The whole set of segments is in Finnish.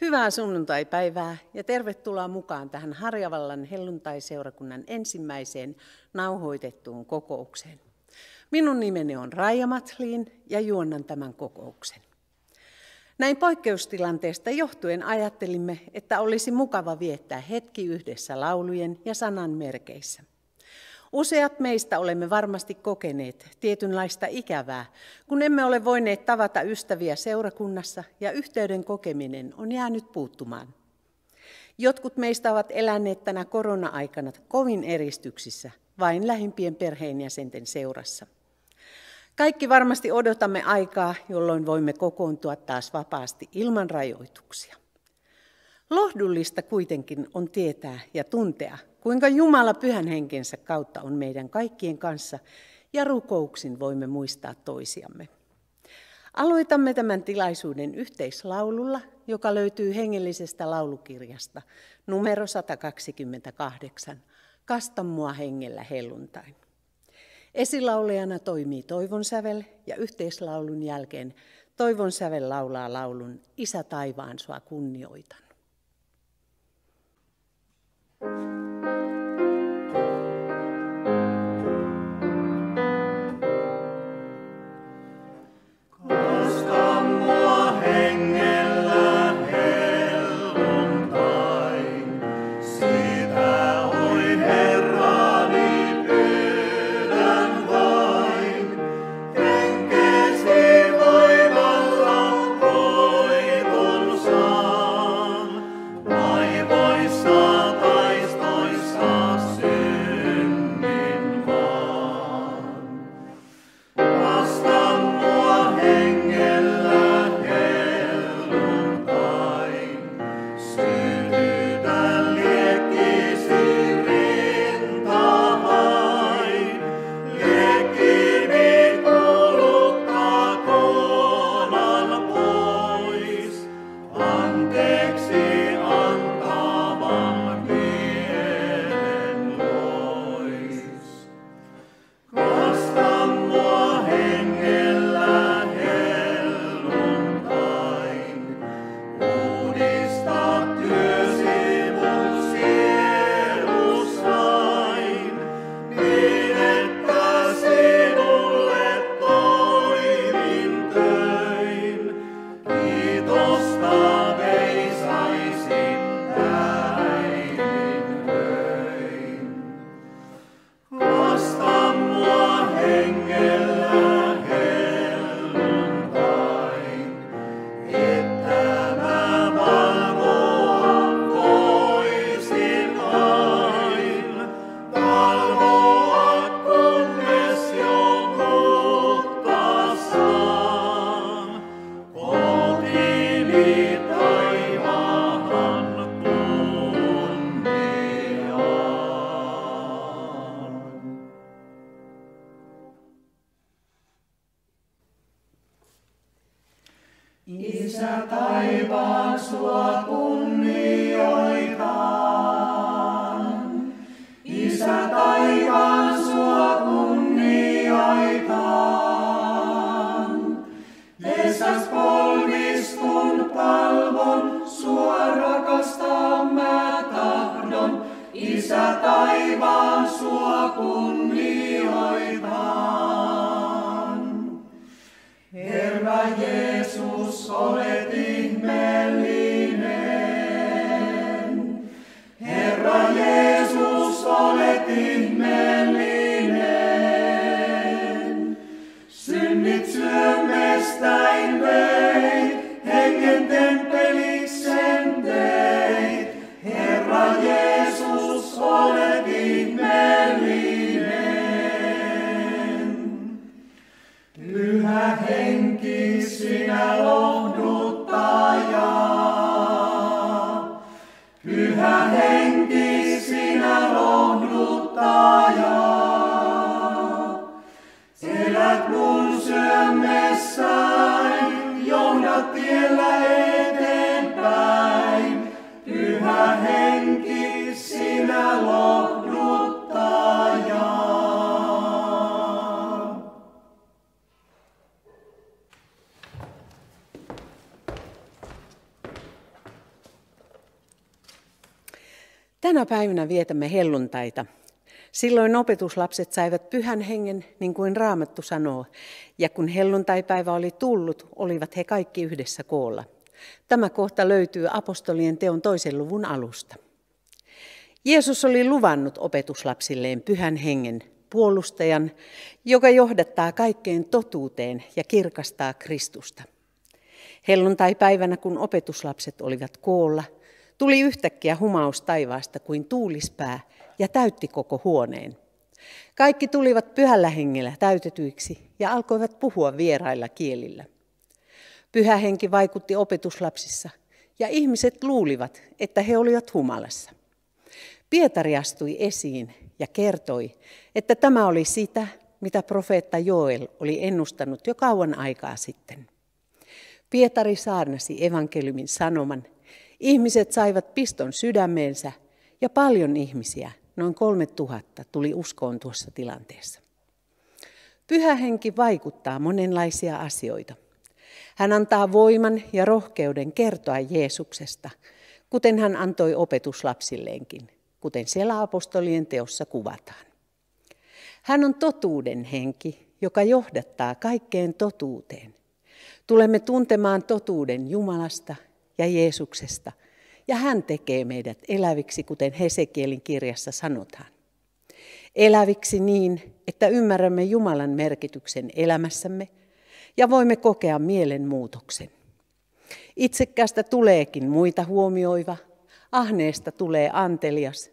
Hyvää sunnuntaipäivää ja tervetuloa mukaan tähän Harjavallan helluntaiseurakunnan ensimmäiseen nauhoitettuun kokoukseen. Minun nimeni on Raija Matliin ja juonnan tämän kokouksen. Näin poikkeustilanteesta johtuen ajattelimme, että olisi mukava viettää hetki yhdessä laulujen ja sanan merkeissä – Useat meistä olemme varmasti kokeneet tietynlaista ikävää, kun emme ole voineet tavata ystäviä seurakunnassa ja yhteyden kokeminen on jäänyt puuttumaan. Jotkut meistä ovat eläneet tänä korona-aikana kovin eristyksissä, vain lähimpien perheenjäsenten seurassa. Kaikki varmasti odotamme aikaa, jolloin voimme kokoontua taas vapaasti ilman rajoituksia. Lohdullista kuitenkin on tietää ja tuntea, kuinka Jumala pyhän henkensä kautta on meidän kaikkien kanssa ja rukouksin voimme muistaa toisiamme. Aloitamme tämän tilaisuuden yhteislaululla, joka löytyy hengellisestä laulukirjasta numero 128, Kasta mua hengellä helluntain. Esilaulajana toimii Toivon sävel ja yhteislaulun jälkeen Toivon sävel laulaa laulun Isä taivaan sua kunnioitan. Tänä päivänä vietämme helluntaita. Silloin opetuslapset saivat pyhän hengen, niin kuin Raamattu sanoo, ja kun helluntaipäivä oli tullut, olivat he kaikki yhdessä koolla. Tämä kohta löytyy apostolien teon toisen luvun alusta. Jeesus oli luvannut opetuslapsilleen pyhän hengen, puolustajan, joka johdattaa kaikkeen totuuteen ja kirkastaa Kristusta. Helluntai-päivänä, kun opetuslapset olivat koolla – Tuli yhtäkkiä humaus taivaasta kuin tuulispää ja täytti koko huoneen. Kaikki tulivat pyhällä hengellä täytetyiksi ja alkoivat puhua vierailla kielillä. Pyhä henki vaikutti opetuslapsissa ja ihmiset luulivat, että he olivat humalassa. Pietari astui esiin ja kertoi, että tämä oli sitä, mitä profeetta Joel oli ennustanut jo kauan aikaa sitten. Pietari saarnasi evankeliumin sanoman, Ihmiset saivat piston sydämeensä ja paljon ihmisiä, noin kolme tuhatta, tuli uskoon tuossa tilanteessa. Pyhä henki vaikuttaa monenlaisia asioita. Hän antaa voiman ja rohkeuden kertoa Jeesuksesta, kuten hän antoi opetuslapsilleenkin, kuten siellä apostolien teossa kuvataan. Hän on totuuden henki, joka johdattaa kaikkeen totuuteen. Tulemme tuntemaan totuuden Jumalasta ja Jeesuksesta. Ja hän tekee meidät eläviksi, kuten Hesekielin kirjassa sanotaan. Eläviksi niin, että ymmärrämme Jumalan merkityksen elämässämme ja voimme kokea mielenmuutoksen. Itsekästä tuleekin muita huomioiva, ahneesta tulee antelias,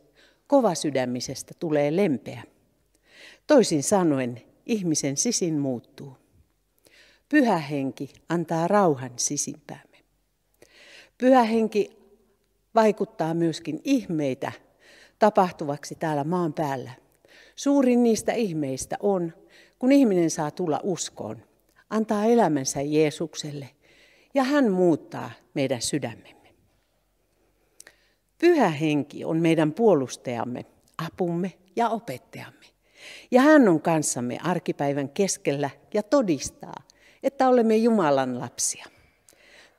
sydämisestä tulee lempeä. Toisin sanoen, ihmisen sisin muuttuu. Pyhä henki antaa rauhan sisimpään. Pyhä henki vaikuttaa myöskin ihmeitä tapahtuvaksi täällä maan päällä. Suurin niistä ihmeistä on, kun ihminen saa tulla uskoon, antaa elämänsä Jeesukselle ja hän muuttaa meidän sydämemme. Pyhä henki on meidän puolustajamme, apumme ja opettajamme. Ja hän on kanssamme arkipäivän keskellä ja todistaa, että olemme Jumalan lapsia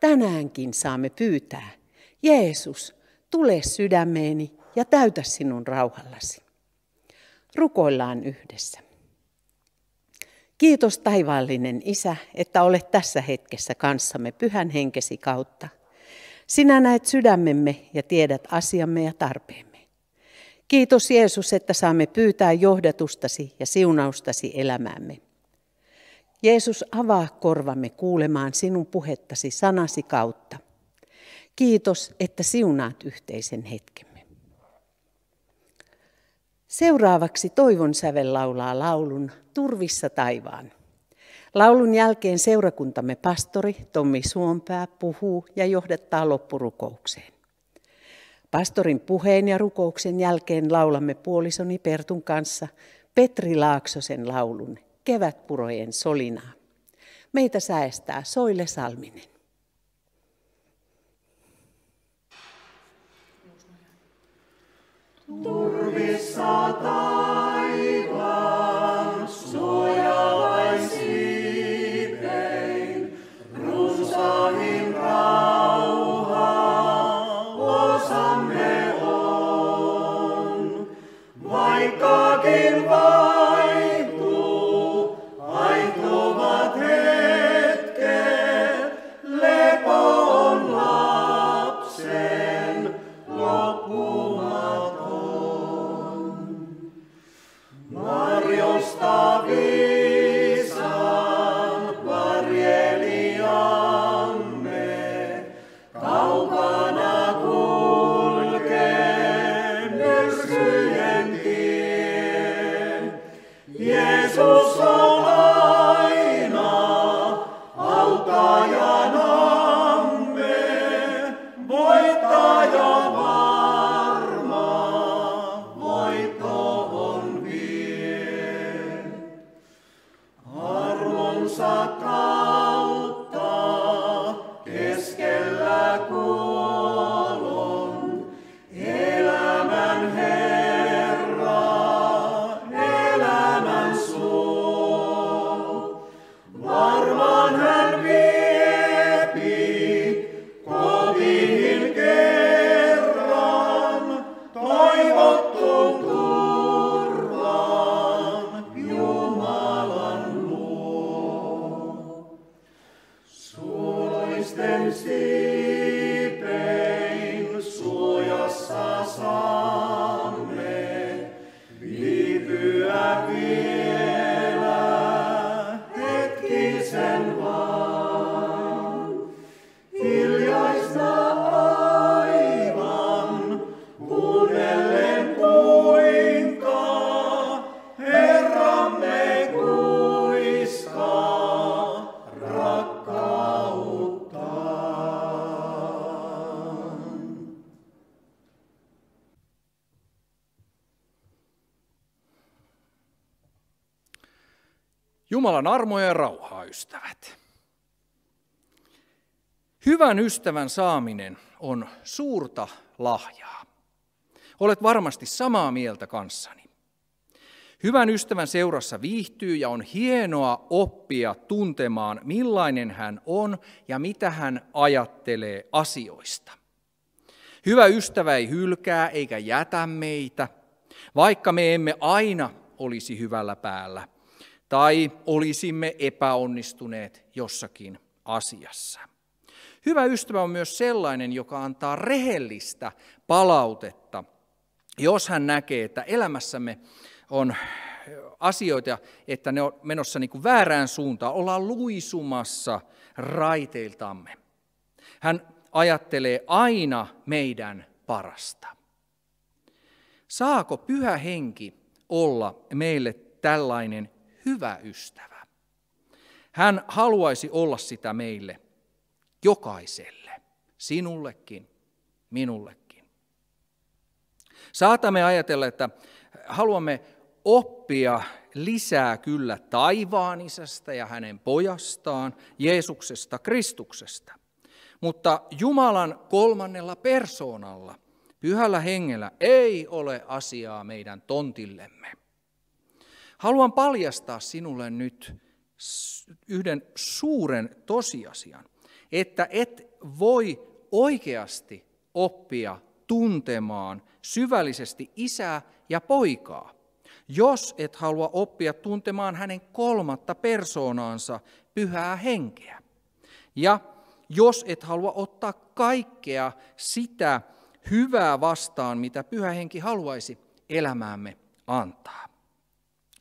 tänäänkin saamme pyytää, Jeesus, tule sydämeeni ja täytä sinun rauhallasi. Rukoillaan yhdessä. Kiitos taivaallinen Isä, että olet tässä hetkessä kanssamme pyhän henkesi kautta. Sinä näet sydämemme ja tiedät asiamme ja tarpeemme. Kiitos Jeesus, että saamme pyytää johdatustasi ja siunaustasi elämäämme. Jeesus avaa korvamme kuulemaan sinun puhettasi sanasi kautta. Kiitos, että siunaat yhteisen hetkemme. Seuraavaksi Toivon sävel laulaa laulun Turvissa taivaan. Laulun jälkeen seurakuntamme pastori Tommi Suompää puhuu ja johdattaa loppurukoukseen. Pastorin puheen ja rukouksen jälkeen laulamme puolisoni Pertun kanssa Petri Laaksosen laulun kevätpurojen solinaa. Meitä säästää Soile Salminen. Turvissa taivaan. Jumalan armoja ja rauhaa, ystävät. Hyvän ystävän saaminen on suurta lahjaa. Olet varmasti samaa mieltä kanssani. Hyvän ystävän seurassa viihtyy ja on hienoa oppia tuntemaan, millainen hän on ja mitä hän ajattelee asioista. Hyvä ystävä ei hylkää eikä jätä meitä, vaikka me emme aina olisi hyvällä päällä tai olisimme epäonnistuneet jossakin asiassa. Hyvä ystävä on myös sellainen, joka antaa rehellistä palautetta, jos hän näkee, että elämässämme on äh, asioita, että ne on menossa niin kuin väärään suuntaan, ollaan luisumassa raiteiltamme. Hän ajattelee aina meidän parasta. Saako pyhä henki olla meille tällainen hyvä ystävä. Hän haluaisi olla sitä meille, jokaiselle, sinullekin, minullekin. Saatamme ajatella, että haluamme oppia lisää kyllä taivaan isästä ja hänen pojastaan, Jeesuksesta, Kristuksesta. Mutta Jumalan kolmannella persoonalla, pyhällä hengellä, ei ole asiaa meidän tontillemme. Haluan paljastaa sinulle nyt yhden suuren tosiasian, että et voi oikeasti oppia tuntemaan syvällisesti isää ja poikaa, jos et halua oppia tuntemaan hänen kolmatta persoonaansa pyhää henkeä. Ja jos et halua ottaa kaikkea sitä hyvää vastaan, mitä pyhä henki haluaisi elämäämme antaa.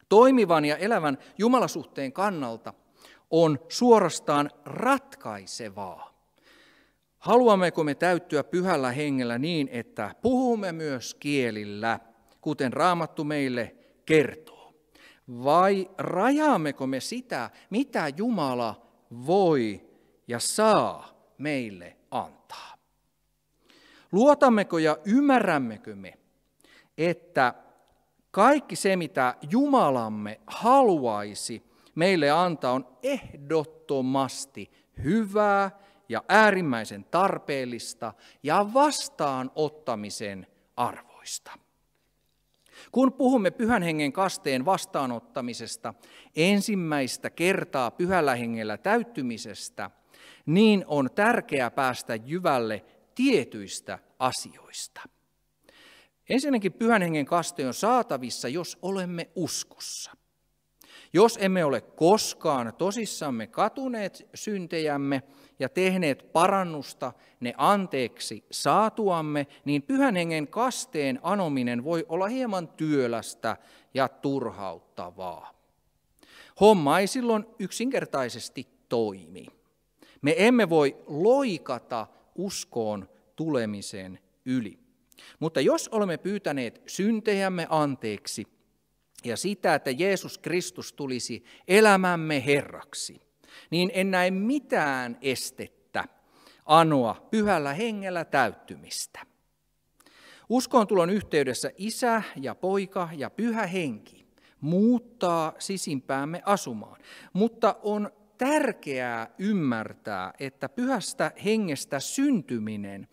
Toimivan ja elävän jumalasuhteen kannalta on suorastaan ratkaisevaa. Haluammeko me täyttyä pyhällä hengellä niin, että puhumme myös kielillä, kuten raamattu meille kertoo? Vai rajaammeko me sitä, mitä Jumala voi ja saa meille antaa? Luotammeko ja ymmärrämmekö me, että kaikki se, mitä Jumalamme haluaisi meille antaa, on ehdottomasti hyvää ja äärimmäisen tarpeellista ja vastaanottamisen arvoista. Kun puhumme pyhän hengen kasteen vastaanottamisesta, ensimmäistä kertaa pyhällä hengellä täyttymisestä, niin on tärkeää päästä jyvälle tietyistä asioista – Ensinnäkin pyhän hengen kaste on saatavissa, jos olemme uskossa. Jos emme ole koskaan tosissamme katuneet syntejämme ja tehneet parannusta ne anteeksi saatuamme, niin pyhän hengen kasteen anominen voi olla hieman työlästä ja turhauttavaa. Homma ei silloin yksinkertaisesti toimi. Me emme voi loikata uskoon tulemisen yli. Mutta jos olemme pyytäneet syntejämme anteeksi ja sitä, että Jeesus Kristus tulisi elämämme Herraksi, niin en näe mitään estettä anoa pyhällä hengellä täyttymistä. Uskon tulon yhteydessä isä ja poika ja pyhä henki muuttaa sisimpäämme asumaan, mutta on tärkeää ymmärtää, että pyhästä hengestä syntyminen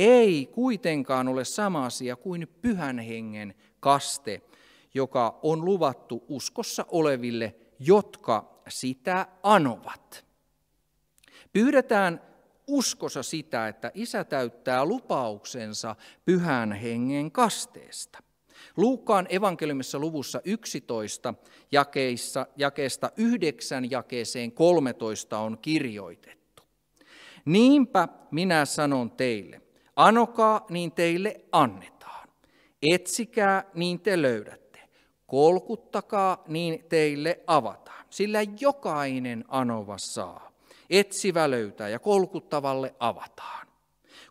ei kuitenkaan ole sama asia kuin pyhän hengen kaste, joka on luvattu uskossa oleville, jotka sitä anovat. Pyydetään uskossa sitä, että isä täyttää lupauksensa pyhän hengen kasteesta. Luukkaan evankeliumissa luvussa 11 jakeissa, jakeesta 9 jakeeseen 13 on kirjoitettu. Niinpä minä sanon teille, Anokaa, niin teille annetaan. Etsikää, niin te löydätte. Kolkuttakaa, niin teille avataan. Sillä jokainen anova saa. Etsivä löytää ja kolkuttavalle avataan.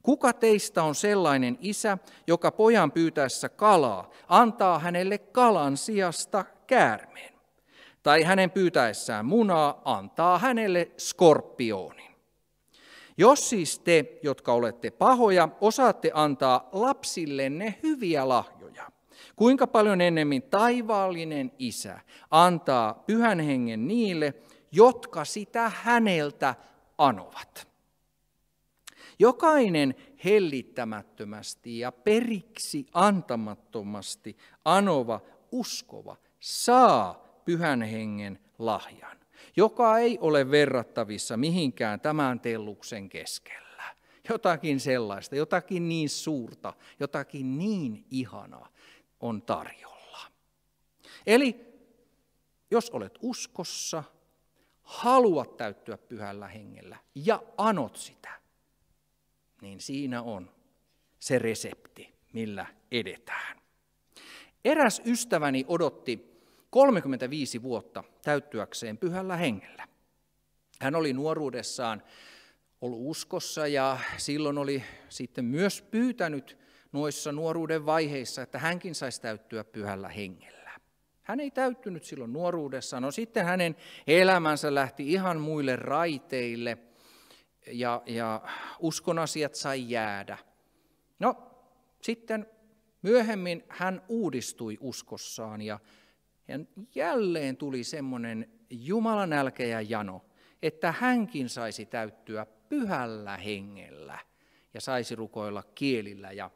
Kuka teistä on sellainen isä, joka pojan pyytäessä kalaa antaa hänelle kalan sijasta käärmeen? Tai hänen pyytäessään munaa antaa hänelle skorpioni? Jos siis te, jotka olette pahoja, osaatte antaa lapsillenne hyviä lahjoja, kuinka paljon ennemmin taivaallinen isä antaa pyhän hengen niille, jotka sitä häneltä anovat. Jokainen hellittämättömästi ja periksi antamattomasti anova uskova saa pyhän hengen lahjan joka ei ole verrattavissa mihinkään tämän telluksen keskellä. Jotakin sellaista, jotakin niin suurta, jotakin niin ihanaa on tarjolla. Eli jos olet uskossa, haluat täyttyä pyhällä hengellä ja anot sitä, niin siinä on se resepti, millä edetään. Eräs ystäväni odotti 35 vuotta täyttyäkseen pyhällä hengellä. Hän oli nuoruudessaan ollut uskossa ja silloin oli sitten myös pyytänyt noissa nuoruuden vaiheissa, että hänkin saisi täyttyä pyhällä hengellä. Hän ei täyttynyt silloin nuoruudessaan. No sitten hänen elämänsä lähti ihan muille raiteille ja, ja uskon asiat sai jäädä. No sitten myöhemmin hän uudistui uskossaan ja ja jälleen tuli semmoinen Jumalan älkeä ja jano, että hänkin saisi täyttyä pyhällä hengellä ja saisi rukoilla kielillä. Ja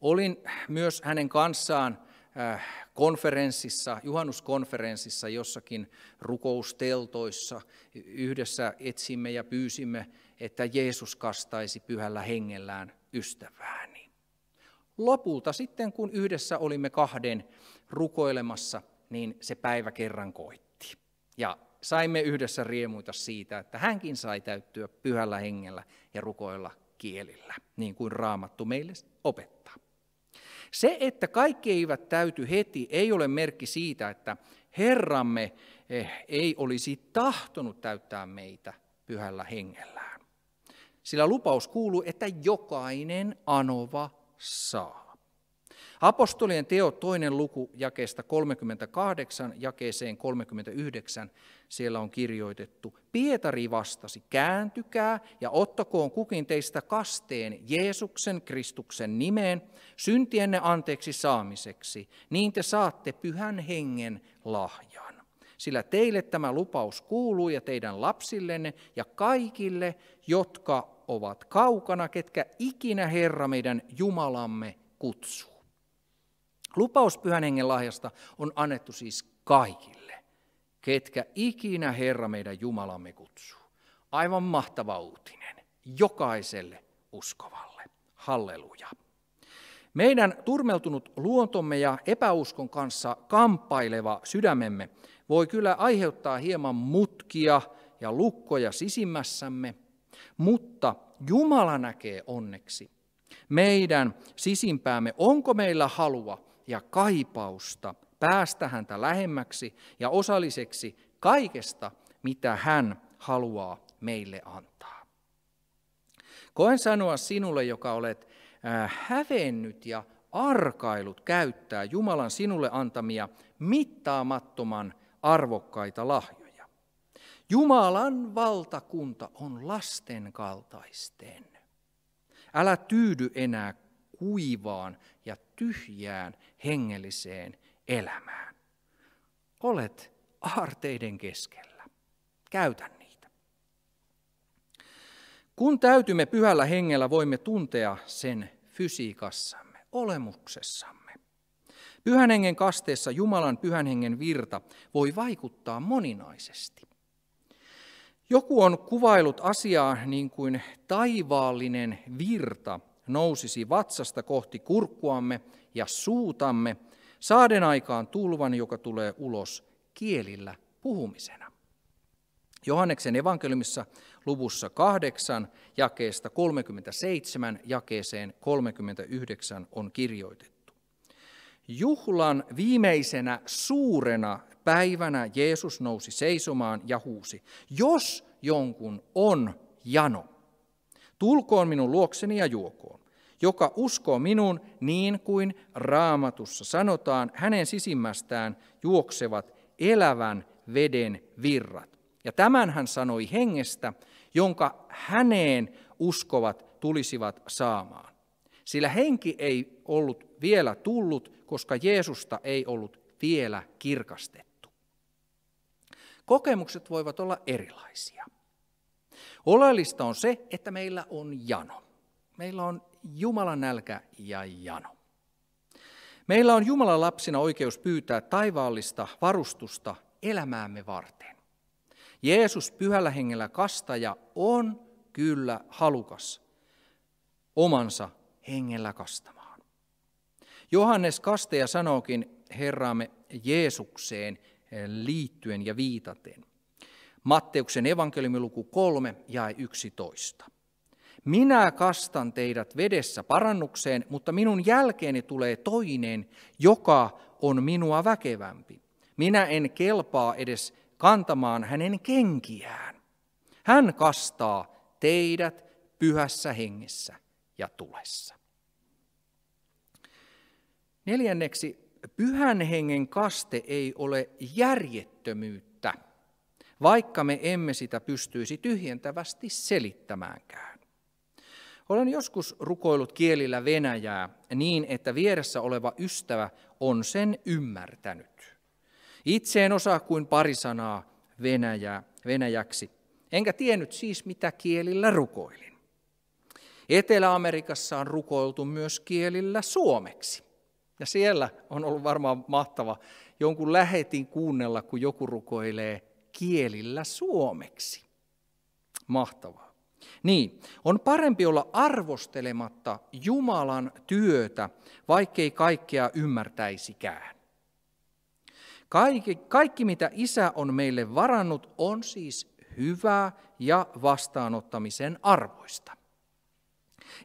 olin myös hänen kanssaan äh, konferenssissa, juhannuskonferenssissa jossakin rukousteltoissa. Yhdessä etsimme ja pyysimme, että Jeesus kastaisi pyhällä hengellään ystävääni. Lopulta sitten, kun yhdessä olimme kahden rukoilemassa, niin se päivä kerran koitti. Ja saimme yhdessä riemuita siitä, että hänkin sai täyttyä pyhällä hengellä ja rukoilla kielillä, niin kuin raamattu meille opettaa. Se, että kaikki eivät täyty heti, ei ole merkki siitä, että Herramme eh, ei olisi tahtonut täyttää meitä pyhällä hengellään. Sillä lupaus kuuluu, että jokainen anova saa. Apostolien teot toinen luku jakeesta 38 jakeeseen 39 siellä on kirjoitettu. Pietari vastasi, kääntykää ja ottakoon kukin teistä kasteen Jeesuksen Kristuksen nimeen syntienne anteeksi saamiseksi, niin te saatte pyhän hengen lahjan sillä teille tämä lupaus kuuluu ja teidän lapsillenne ja kaikille, jotka ovat kaukana, ketkä ikinä Herra meidän Jumalamme kutsuu. Lupaus pyhän hengen lahjasta on annettu siis kaikille, ketkä ikinä Herra meidän Jumalamme kutsuu. Aivan mahtava uutinen jokaiselle uskovalle. Halleluja. Meidän turmeltunut luontomme ja epäuskon kanssa kamppaileva sydämemme voi kyllä aiheuttaa hieman mutkia ja lukkoja sisimmässämme, mutta Jumala näkee onneksi meidän sisimpäämme, onko meillä halua ja kaipausta päästä häntä lähemmäksi ja osalliseksi kaikesta, mitä hän haluaa meille antaa. Koen sanoa sinulle, joka olet äh, hävennyt ja arkailut käyttää Jumalan sinulle antamia mittaamattoman arvokkaita lahjoja. Jumalan valtakunta on lasten kaltaisten. Älä tyydy enää kuivaan ja tyhjään hengelliseen elämään. Olet aarteiden keskellä. Käytä niitä. Kun täytymme pyhällä hengellä, voimme tuntea sen fysiikassamme, olemuksessamme. Pyhän hengen kasteessa Jumalan pyhän hengen virta voi vaikuttaa moninaisesti. Joku on kuvailut asiaa niin kuin taivaallinen virta – nousisi vatsasta kohti kurkkuamme ja suutamme, saaden aikaan tulvan, joka tulee ulos kielillä puhumisena. Johanneksen evankeliumissa luvussa 8 jakeesta 37 jakeeseen 39 on kirjoitettu. Juhlan viimeisenä suurena päivänä Jeesus nousi seisomaan ja huusi, jos jonkun on jano, Tulkoon minun luokseni ja juokoon. Joka uskoo minun niin kuin raamatussa sanotaan, hänen sisimmästään juoksevat elävän veden virrat. Ja tämän hän sanoi hengestä, jonka häneen uskovat tulisivat saamaan. Sillä henki ei ollut vielä tullut, koska Jeesusta ei ollut vielä kirkastettu. Kokemukset voivat olla erilaisia. Oleellista on se, että meillä on jano. Meillä on Jumalan nälkä ja jano. Meillä on Jumalan lapsina oikeus pyytää taivaallista varustusta elämäämme varten. Jeesus pyhällä hengellä kastaja on kyllä halukas omansa hengellä kastamaan. Johannes kasteja sanookin Herraamme Jeesukseen liittyen ja viitaten. Matteuksen evankeliumiluku 3 jae 11. Minä kastan teidät vedessä parannukseen, mutta minun jälkeeni tulee toinen, joka on minua väkevämpi. Minä en kelpaa edes kantamaan hänen kenkiään. Hän kastaa teidät pyhässä hengessä ja tulessa. Neljänneksi, pyhän hengen kaste ei ole järjettömyyttä vaikka me emme sitä pystyisi tyhjentävästi selittämäänkään. Olen joskus rukoillut kielillä Venäjää niin, että vieressä oleva ystävä on sen ymmärtänyt. Itse en osaa kuin pari sanaa Venäjää, venäjäksi, enkä tiennyt siis mitä kielillä rukoilin. Etelä-Amerikassa on rukoiltu myös kielillä suomeksi. Ja siellä on ollut varmaan mahtava jonkun lähetin kuunnella, kun joku rukoilee kielillä suomeksi. Mahtavaa. Niin, on parempi olla arvostelematta Jumalan työtä, vaikkei kaikkea ymmärtäisikään. Kaikki, kaikki, mitä Isä on meille varannut, on siis hyvää ja vastaanottamisen arvoista.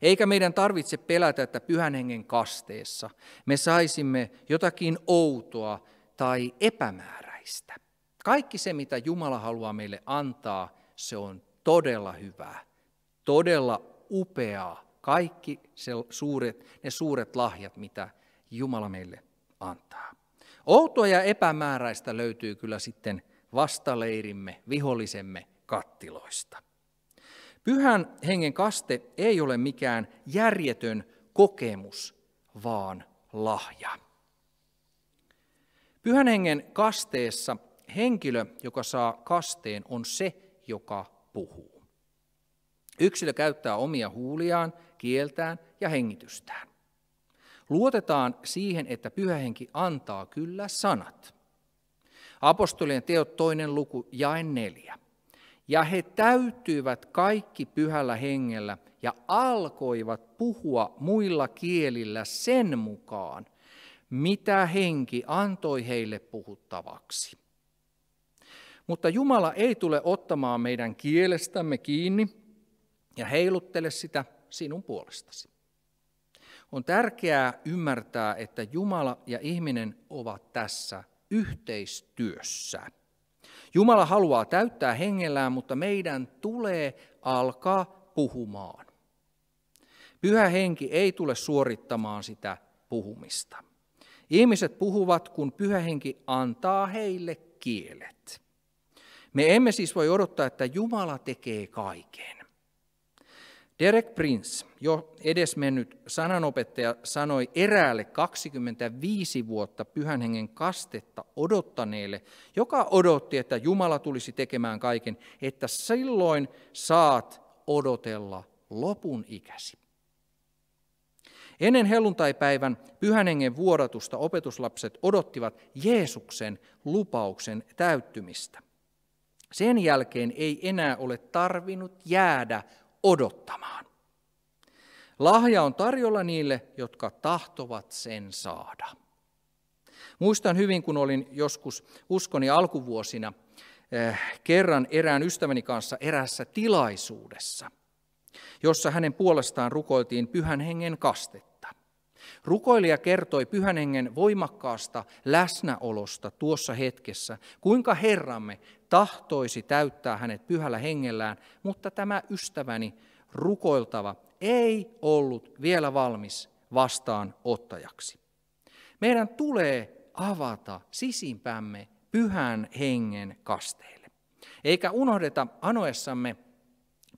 Eikä meidän tarvitse pelätä, että pyhän hengen kasteessa me saisimme jotakin outoa tai epämääräistä kaikki se, mitä Jumala haluaa meille antaa, se on todella hyvää, todella upeaa. Kaikki se suuret, ne suuret lahjat, mitä Jumala meille antaa. Outoa ja epämääräistä löytyy kyllä sitten vastaleirimme, vihollisemme kattiloista. Pyhän hengen kaste ei ole mikään järjetön kokemus, vaan lahja. Pyhän hengen kasteessa henkilö, joka saa kasteen, on se, joka puhuu. Yksilö käyttää omia huuliaan, kieltään ja hengitystään. Luotetaan siihen, että pyhähenki antaa kyllä sanat. Apostolien teot toinen luku ja neljä. Ja he täyttyivät kaikki pyhällä hengellä ja alkoivat puhua muilla kielillä sen mukaan, mitä henki antoi heille puhuttavaksi. Mutta Jumala ei tule ottamaan meidän kielestämme kiinni ja heiluttele sitä sinun puolestasi. On tärkeää ymmärtää, että Jumala ja ihminen ovat tässä yhteistyössä. Jumala haluaa täyttää hengellään, mutta meidän tulee alkaa puhumaan. Pyhä henki ei tule suorittamaan sitä puhumista. Ihmiset puhuvat, kun pyhä henki antaa heille kielet. Me emme siis voi odottaa, että Jumala tekee kaiken. Derek Prince, jo edesmennyt sananopettaja, sanoi eräälle 25 vuotta pyhän hengen kastetta odottaneelle, joka odotti, että Jumala tulisi tekemään kaiken, että silloin saat odotella lopun ikäsi. Ennen helluntaipäivän pyhän hengen vuodatusta opetuslapset odottivat Jeesuksen lupauksen täyttymistä. Sen jälkeen ei enää ole tarvinnut jäädä odottamaan. Lahja on tarjolla niille, jotka tahtovat sen saada. Muistan hyvin, kun olin joskus uskoni alkuvuosina eh, kerran erään ystäväni kanssa erässä tilaisuudessa, jossa hänen puolestaan rukoiltiin pyhän hengen kastetta. Rukoilija kertoi pyhän hengen voimakkaasta läsnäolosta tuossa hetkessä, kuinka Herramme tahtoisi täyttää hänet pyhällä hengellään, mutta tämä ystäväni rukoiltava ei ollut vielä valmis vastaan ottajaksi. Meidän tulee avata sisimpämme pyhän hengen kasteelle. Eikä unohdeta anoessamme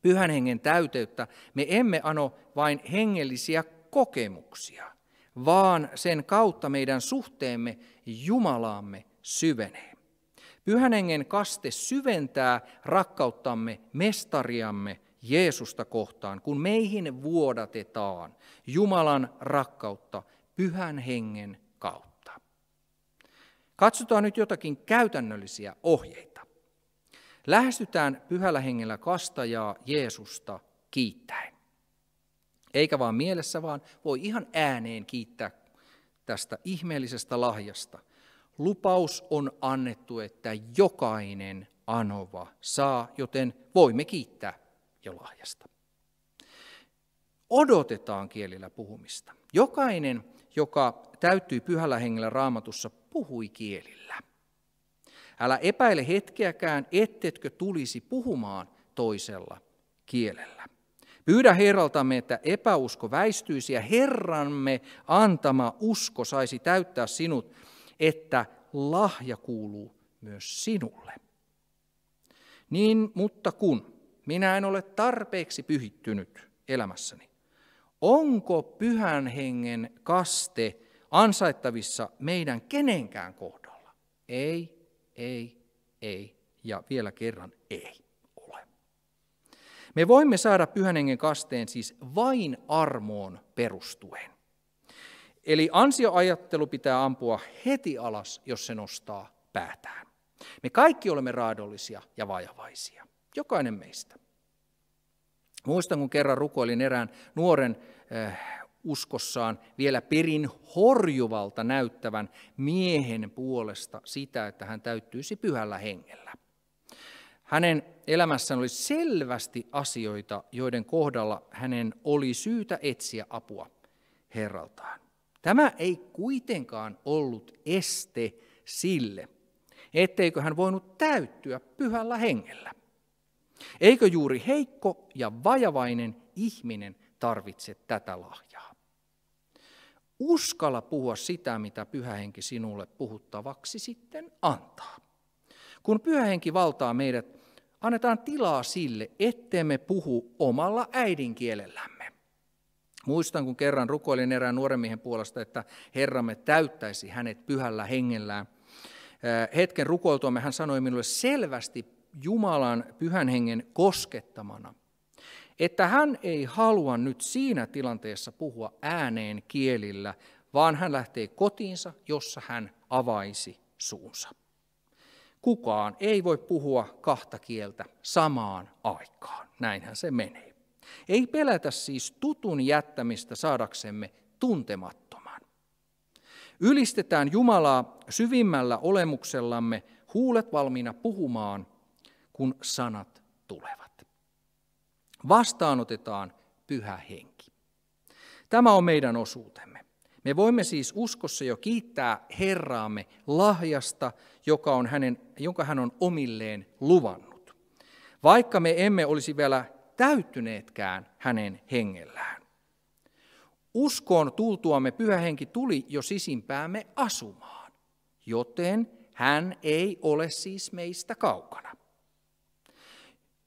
pyhän hengen täyteyttä. Me emme ano vain hengellisiä kokemuksia, vaan sen kautta meidän suhteemme Jumalaamme syvenee. Pyhän hengen kaste syventää rakkauttamme mestariamme Jeesusta kohtaan, kun meihin vuodatetaan Jumalan rakkautta pyhän hengen kautta. Katsotaan nyt jotakin käytännöllisiä ohjeita. Lähestytään pyhällä hengellä kastajaa Jeesusta kiittäen. Eikä vaan mielessä, vaan voi ihan ääneen kiittää tästä ihmeellisestä lahjasta. Lupaus on annettu, että jokainen anova saa, joten voimme kiittää jo lahjasta. Odotetaan kielillä puhumista. Jokainen, joka täyttyy pyhällä hengellä raamatussa, puhui kielillä. Älä epäile hetkeäkään, ettetkö tulisi puhumaan toisella kielellä. Pyydä Herraltamme, että epäusko väistyisi ja Herramme antama usko saisi täyttää sinut, että lahja kuuluu myös sinulle. Niin, mutta kun minä en ole tarpeeksi pyhittynyt elämässäni, onko pyhän hengen kaste ansaittavissa meidän kenenkään kohdalla? Ei, ei, ei ja vielä kerran ei. Me voimme saada pyhän hengen kasteen siis vain armoon perustuen. Eli ansioajattelu pitää ampua heti alas, jos se nostaa päätään. Me kaikki olemme raadollisia ja vajavaisia, jokainen meistä. Muistan, kun kerran rukoilin erään nuoren äh, uskossaan vielä perin horjuvalta näyttävän miehen puolesta sitä, että hän täyttyisi pyhällä hengellä. Hänen elämässään oli selvästi asioita, joiden kohdalla hänen oli syytä etsiä apua Herraltaan. Tämä ei kuitenkaan ollut este sille, etteikö hän voinut täyttyä pyhällä hengellä. Eikö juuri heikko ja vajavainen ihminen tarvitse tätä lahjaa? Uskalla puhua sitä, mitä pyhähenki sinulle puhuttavaksi sitten antaa. Kun pyhähenki valtaa meidät annetaan tilaa sille, ettemme puhu omalla äidinkielellämme. Muistan, kun kerran rukoilin erään nuoren miehen puolesta, että Herramme täyttäisi hänet pyhällä hengellään. Äh, hetken rukoiltuamme hän sanoi minulle selvästi Jumalan pyhän hengen koskettamana, että hän ei halua nyt siinä tilanteessa puhua ääneen kielillä, vaan hän lähtee kotiinsa, jossa hän avaisi suunsa. Kukaan ei voi puhua kahta kieltä samaan aikaan. Näinhän se menee. Ei pelätä siis tutun jättämistä saadaksemme tuntemattoman. Ylistetään Jumalaa syvimmällä olemuksellamme, huulet valmiina puhumaan, kun sanat tulevat. Vastaanotetaan pyhä henki. Tämä on meidän osuutemme. Me voimme siis uskossa jo kiittää Herraamme lahjasta, joka on hänen, jonka hän on omilleen luvannut, vaikka me emme olisi vielä täyttyneetkään hänen hengellään. Uskoon tultuamme pyhä henki tuli jo sisimpäämme asumaan, joten hän ei ole siis meistä kaukana.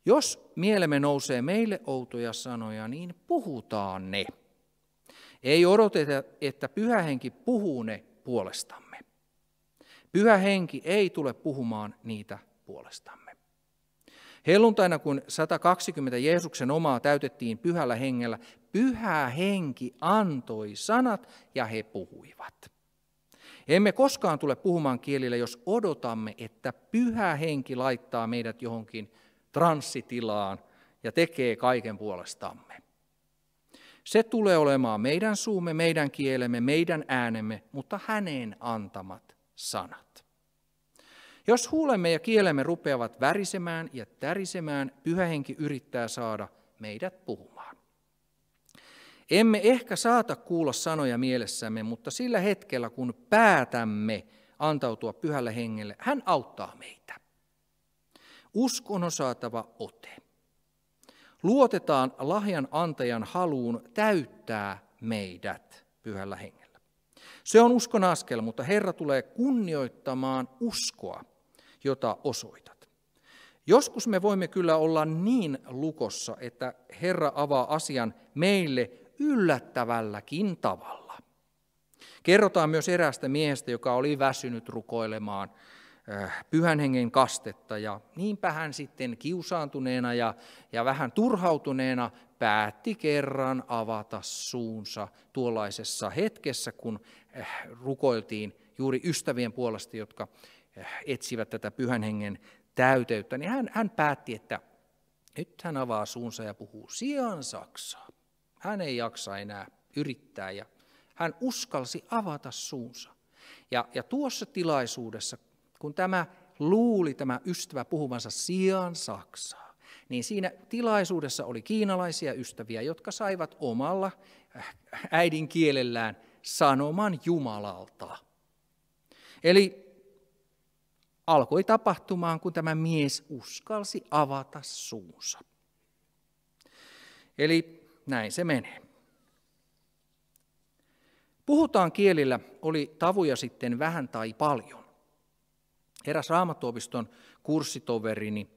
Jos mielemme nousee meille outoja sanoja, niin puhutaan ne – ei odoteta, että pyhä henki puhuu ne puolestamme. Pyhä henki ei tule puhumaan niitä puolestamme. Helluntaina, kun 120 Jeesuksen omaa täytettiin pyhällä hengellä, pyhä henki antoi sanat ja he puhuivat. Emme koskaan tule puhumaan kielillä, jos odotamme, että pyhä henki laittaa meidät johonkin transsitilaan ja tekee kaiken puolestamme. Se tulee olemaan meidän suumme, meidän kielemme, meidän äänemme, mutta hänen antamat sanat. Jos huulemme ja kielemme rupeavat värisemään ja tärisemään, pyhähenki yrittää saada meidät puhumaan. Emme ehkä saata kuulla sanoja mielessämme, mutta sillä hetkellä kun päätämme antautua pyhälle hengelle, hän auttaa meitä. Uskon on saatava ote. Luotetaan lahjan antajan haluun täyttää meidät pyhällä hengellä. Se on uskon askel, mutta Herra tulee kunnioittamaan uskoa, jota osoitat. Joskus me voimme kyllä olla niin lukossa, että Herra avaa asian meille yllättävälläkin tavalla. Kerrotaan myös eräästä miehestä, joka oli väsynyt rukoilemaan Äh, pyhän hengen kastetta. Ja niinpä hän sitten kiusaantuneena ja, ja vähän turhautuneena päätti kerran avata suunsa tuollaisessa hetkessä, kun äh, rukoiltiin juuri ystävien puolesta, jotka äh, etsivät tätä pyhän hengen täyteyttä, niin hän, hän päätti, että nyt hän avaa suunsa ja puhuu sijaan Saksaa. Hän ei jaksa enää yrittää ja hän uskalsi avata suunsa. Ja, ja tuossa tilaisuudessa kun tämä luuli tämä ystävä puhuvansa sijaan Saksaa, niin siinä tilaisuudessa oli kiinalaisia ystäviä, jotka saivat omalla äh, äidinkielellään sanoman Jumalalta. Eli alkoi tapahtumaan, kun tämä mies uskalsi avata suunsa. Eli näin se menee. Puhutaan kielillä oli tavuja sitten vähän tai paljon. Eräs raamattuopiston kurssitoverini,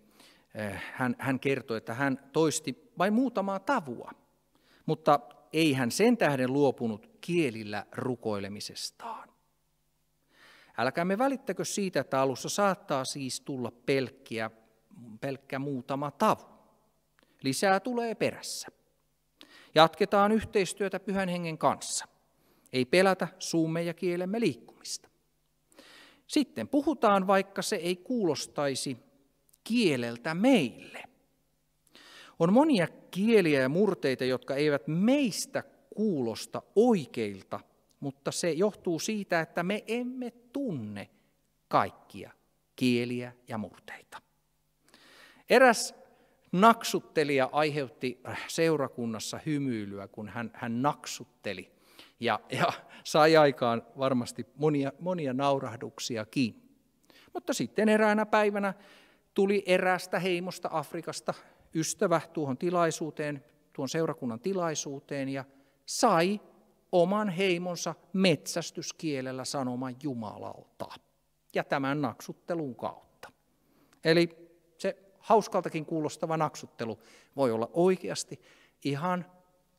eh, hän, hän kertoi, että hän toisti vain muutamaa tavua, mutta ei hän sen tähden luopunut kielillä rukoilemisestaan. Älkäämme välittäkö siitä, että alussa saattaa siis tulla pelkkiä, pelkkä muutama tavu. Lisää tulee perässä. Jatketaan yhteistyötä pyhän hengen kanssa. Ei pelätä suumme ja kielemme liikkumista. Sitten puhutaan, vaikka se ei kuulostaisi kieleltä meille. On monia kieliä ja murteita, jotka eivät meistä kuulosta oikeilta, mutta se johtuu siitä, että me emme tunne kaikkia kieliä ja murteita. Eräs naksuttelija aiheutti seurakunnassa hymyilyä, kun hän, hän naksutteli ja, ja sai aikaan varmasti monia, monia naurahduksiakin. Mutta sitten eräänä päivänä tuli eräästä heimosta Afrikasta ystävä tuohon tilaisuuteen, tuon seurakunnan tilaisuuteen ja sai oman heimonsa metsästyskielellä sanoman Jumalalta ja tämän naksuttelun kautta. Eli se hauskaltakin kuulostava naksuttelu voi olla oikeasti ihan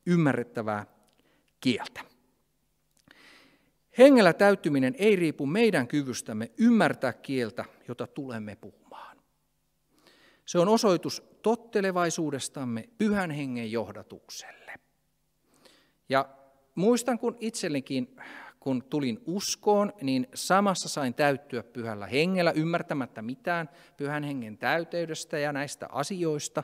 ymmärrettävää kieltä. Hengellä täyttyminen ei riipu meidän kyvystämme ymmärtää kieltä, jota tulemme puhumaan. Se on osoitus tottelevaisuudestamme pyhän hengen johdatukselle. Ja muistan, kun itsellekin, kun tulin uskoon, niin samassa sain täyttyä pyhällä hengellä, ymmärtämättä mitään pyhän hengen täyteydestä ja näistä asioista,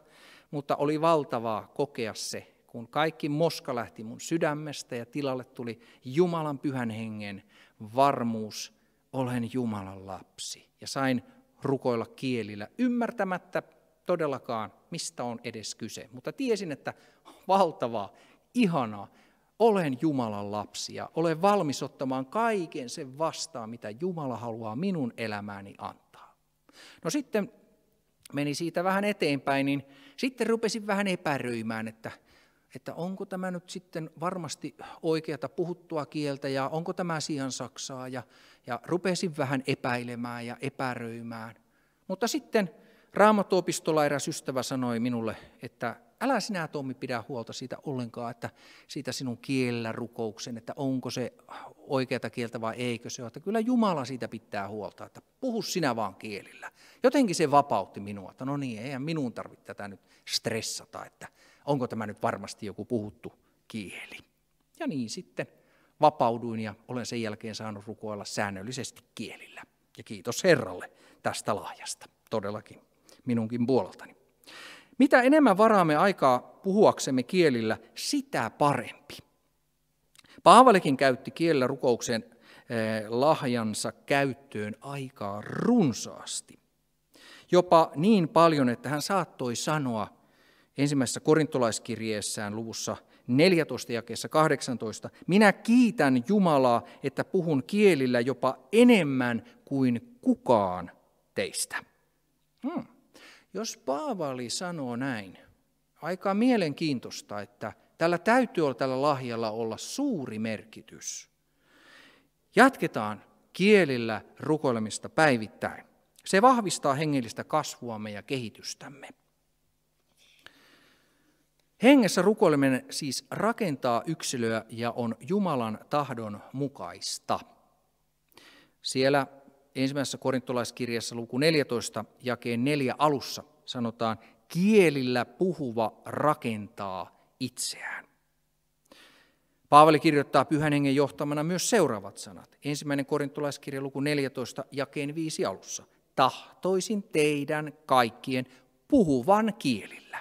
mutta oli valtavaa kokea se kun kaikki moska lähti mun sydämestä ja tilalle tuli Jumalan pyhän hengen varmuus, olen Jumalan lapsi. Ja sain rukoilla kielillä, ymmärtämättä todellakaan, mistä on edes kyse. Mutta tiesin, että valtavaa, ihanaa, olen Jumalan lapsi ja olen valmis ottamaan kaiken sen vastaan, mitä Jumala haluaa minun elämääni antaa. No sitten meni siitä vähän eteenpäin, niin sitten rupesin vähän epäröimään, että että onko tämä nyt sitten varmasti oikeata puhuttua kieltä ja onko tämä sian saksaa ja, ja rupesin vähän epäilemään ja epäröimään. Mutta sitten Raamattuopistolla eräs ystävä sanoi minulle, että älä sinä Tommi pidä huolta siitä ollenkaan, että siitä sinun kielellä rukouksen, että onko se oikeata kieltä vai eikö se ole. Että kyllä Jumala siitä pitää huolta, että puhu sinä vaan kielillä. Jotenkin se vapautti minua, että no niin, ei, minun tarvitse tätä nyt stressata, että onko tämä nyt varmasti joku puhuttu kieli. Ja niin sitten vapauduin ja olen sen jälkeen saanut rukoilla säännöllisesti kielillä. Ja kiitos Herralle tästä lahjasta, todellakin minunkin puoleltani. Mitä enemmän varaamme aikaa puhuaksemme kielillä, sitä parempi. Paavalikin käytti kielellä rukouksen eh, lahjansa käyttöön aikaa runsaasti. Jopa niin paljon, että hän saattoi sanoa ensimmäisessä korintolaiskirjeessään luvussa 14 jakeessa 18, minä kiitän Jumalaa, että puhun kielillä jopa enemmän kuin kukaan teistä. Hmm. Jos Paavali sanoo näin, aika mielenkiintoista, että tällä täytyy olla tällä lahjalla olla suuri merkitys. Jatketaan kielillä rukoilemista päivittäin. Se vahvistaa hengellistä kasvuamme ja kehitystämme. Hengessä rukoileminen siis rakentaa yksilöä ja on Jumalan tahdon mukaista. Siellä ensimmäisessä korintolaiskirjassa luku 14 jakeen 4 alussa sanotaan, kielillä puhuva rakentaa itseään. Paavali kirjoittaa pyhän hengen johtamana myös seuraavat sanat. Ensimmäinen korintolaiskirja luku 14 jakeen 5 alussa. Tahtoisin teidän kaikkien puhuvan kielillä.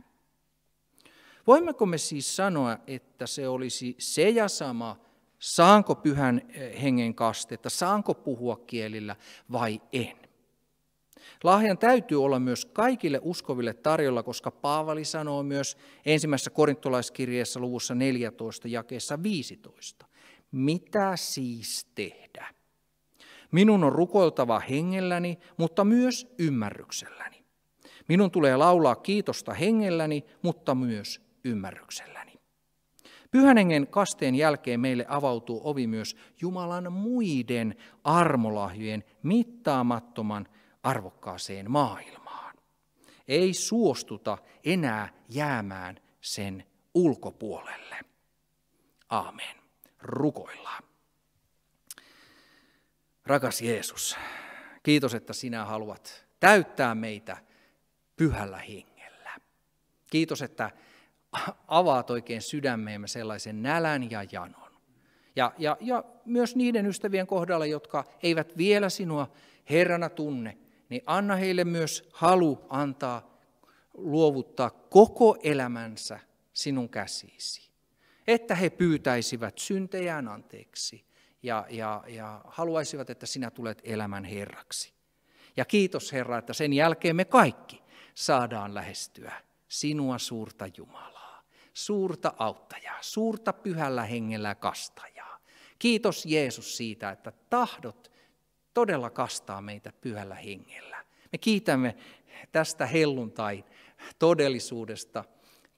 Voimmeko me siis sanoa, että se olisi se ja sama, saanko pyhän eh, hengen kastetta, saanko puhua kielillä vai en? Lahjan täytyy olla myös kaikille uskoville tarjolla, koska Paavali sanoo myös ensimmäisessä korintolaiskirjeessä luvussa 14 jakeessa 15. Mitä siis tehdä? Minun on rukoiltava hengelläni, mutta myös ymmärrykselläni. Minun tulee laulaa kiitosta hengelläni, mutta myös ymmärrykselläni. Pyhän hengen kasteen jälkeen meille avautuu ovi myös Jumalan muiden armolahjojen mittaamattoman arvokkaaseen maailmaan. Ei suostuta enää jäämään sen ulkopuolelle. Aamen. Rukoillaan. Rakas Jeesus, kiitos, että sinä haluat täyttää meitä pyhällä hengellä. Kiitos, että avaat oikein sydämeemme sellaisen nälän ja janon. Ja, ja, ja myös niiden ystävien kohdalla, jotka eivät vielä sinua Herrana tunne, niin anna heille myös halu antaa, luovuttaa koko elämänsä sinun käsiisi, Että he pyytäisivät syntejään anteeksi ja, ja, ja haluaisivat, että sinä tulet elämän Herraksi. Ja kiitos Herra, että sen jälkeen me kaikki saadaan lähestyä sinua suurta Jumalaa suurta auttajaa, suurta pyhällä hengellä kastajaa. Kiitos Jeesus siitä, että tahdot todella kastaa meitä pyhällä hengellä. Me kiitämme tästä helluntai todellisuudesta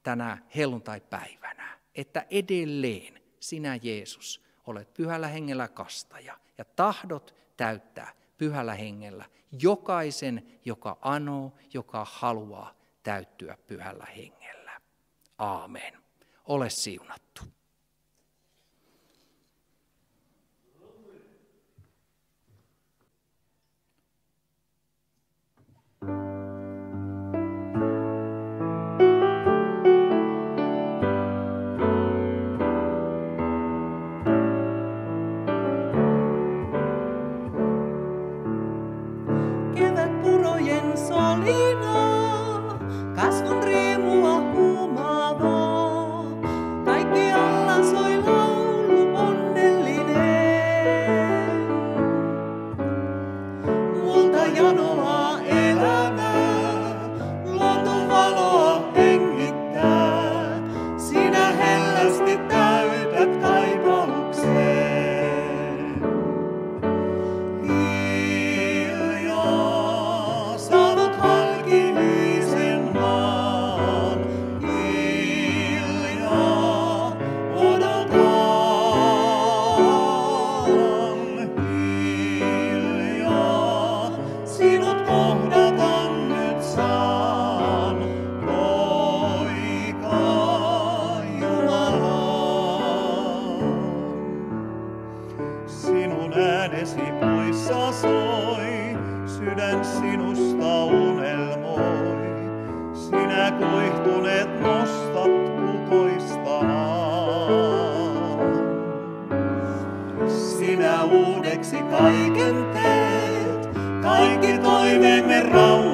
tänä helluntai-päivänä, että edelleen sinä Jeesus olet pyhällä hengellä kastaja ja tahdot täyttää pyhällä hengellä jokaisen, joka anoo, joka haluaa täyttyä pyhällä hengellä. Aamen. Ole siunattu. sinä uudeksi kaiken teet. Kaikki toimemme rauhan.